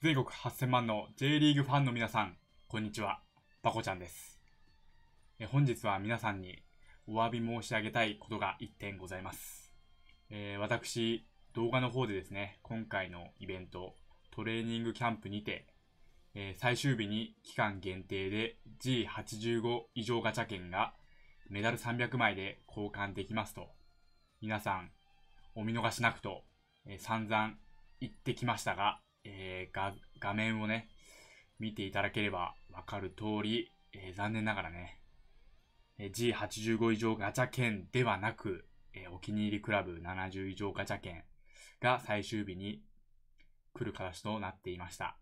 全国8000万の J リーグファンの皆さん、こんにちは。パコちゃんです。え本日は皆さんにお詫び申し上げたいことが1点ございます。えー、私、動画の方でですね、今回のイベント、トレーニングキャンプにて、えー、最終日に期間限定で G85 以上ガチャ券がメダル300枚で交換できますと、皆さん、お見逃しなくと、えー、散々言ってきましたが、えー、画面をね、見ていただければわかる通り、えー、残念ながらね、えー、G85 以上ガチャ券ではなく、えー、お気に入りクラブ70以上ガチャ券が最終日に来る形となっていました。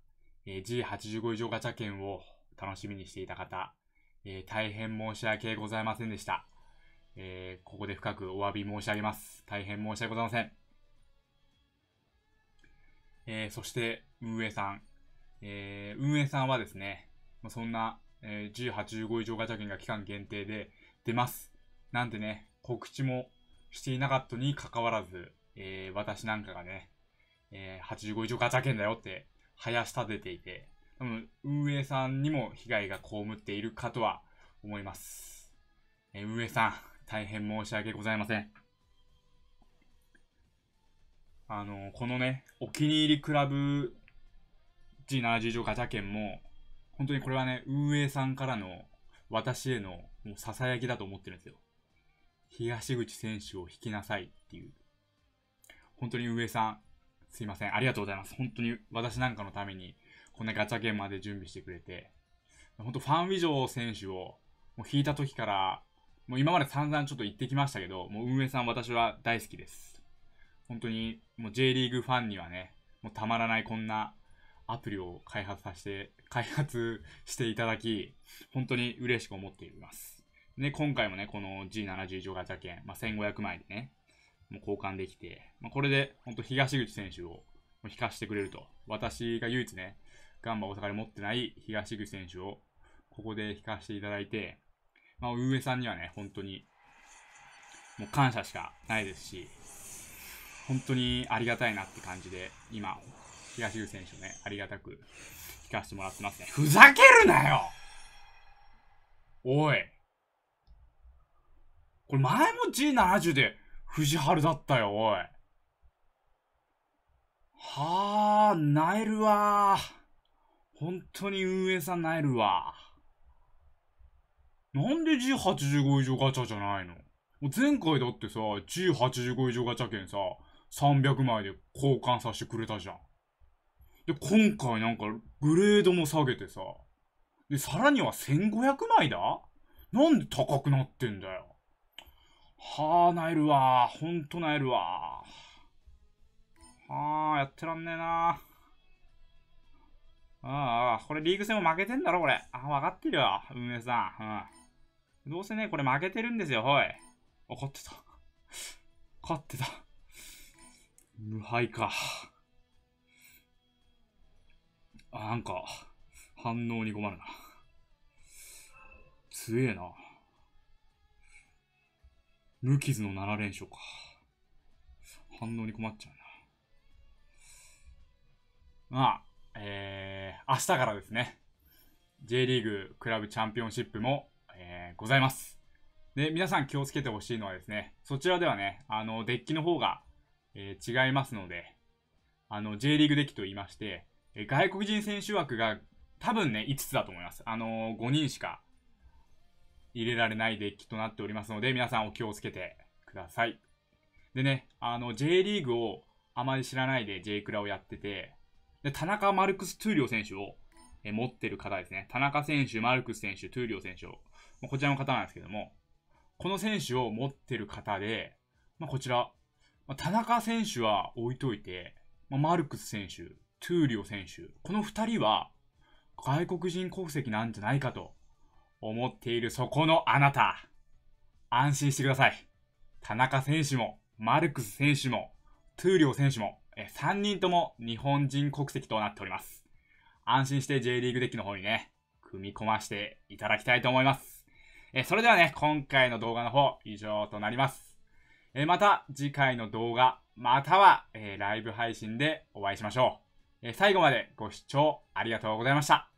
えー、G85 以上ガチャ券を楽しみにしていた方、えー、大変申し訳ございませんでした。えー、ここで深くお詫び申し上げます。大変申し訳ございません。えー、そして、運営さん。えー、運営さんはですね、まあ、そんな、えー、18、15以上ガチャ券が期間限定で出ます。なんでね、告知もしていなかったにかかわらず、えー、私なんかがね、えー、85以上ガチャ券だよって、生やしたてていて、多分、運営さんにも被害が被っているかとは思います。えー、運営さん、大変申し訳ございません。あの、このね、お気に入りクラブ G70 上ガチャ券も、本当にこれはね、運営さんからの私へのもう囁きだと思ってるんですよ。東口選手を引きなさいっていう。本当に運営さん、すいません。ありがとうございます。本当に私なんかのために、こんなガチャ券まで準備してくれて、本当ファン・ウィジョー選手をもう引いた時から、もう今まで散々ちょっと言ってきましたけど、もう運営さん私は大好きです。本当にもう J リーグファンにはね、もうたまらないこんなアプリを開発させて、開発していただき、本当に嬉しく思っています。で、今回もね、この G70 乗型券、まあ、1500枚でね、もう交換できて、まあ、これで本当東口選手を引かしてくれると。私が唯一ね、ガンバ大阪で持ってない東口選手をここで引かしていただいて、まあ、運営さんにはね、本当にもう感謝しかないですし、本当にありがたいなって感じで、今、東優選手ね、ありがたく聞かせてもらってますね。ふざけるなよおい。これ前も G70 で藤原だったよ、おい。はあ、なえるわ本当に運営さんなえるわなんで G85 以上ガチャじゃないの前回だってさ、G85 以上ガチャ券さ、300枚で交換させてくれたじゃん。で、今回なんかグレードも下げてさ。で、さらには1500枚だなんで高くなってんだよ。はあ、なえるわ。ほんとなえるわ。はあ、やってらんねえな。ああ、これリーグ戦も負けてんだろ、これ。あ、わかってるよ、運営さん。うん。どうせね、これ負けてるんですよ、ほい。怒ってた。勝ってた。無敗か。あ、なんか、反応に困るな。強えな。無傷の7連勝か。反応に困っちゃうな。まあ、えー、明日からですね。J リーグクラブチャンピオンシップも、えー、ございます。で、皆さん気をつけてほしいのはですね、そちらではね、あの、デッキの方がえー、違いますので、あの、J リーグデッキと言いまして、えー、外国人選手枠が多分ね、5つだと思います。あのー、5人しか入れられないデッキとなっておりますので、皆さんお気をつけてください。でね、あの、J リーグをあまり知らないで J クラをやってて、で、田中マルクス・トゥーリオ選手を、え持ってる方ですね。田中選手、マルクス選手、トゥーリオ選手を、こちらの方なんですけども、この選手を持ってる方で、まあ、こちら、まあ、田中選手は置いといて、まあ、マルクス選手、トゥーリオ選手、この二人は外国人国籍なんじゃないかと思っているそこのあなた。安心してください。田中選手も、マルクス選手も、トゥーリオ選手も、え人とも日本人国籍となっております。安心して J リーグデッキの方にね、組み込ましていただきたいと思います。えそれではね、今回の動画の方、以上となります。えまた次回の動画、または、えライブ配信でお会いしましょう。え最後までご視聴ありがとうございました。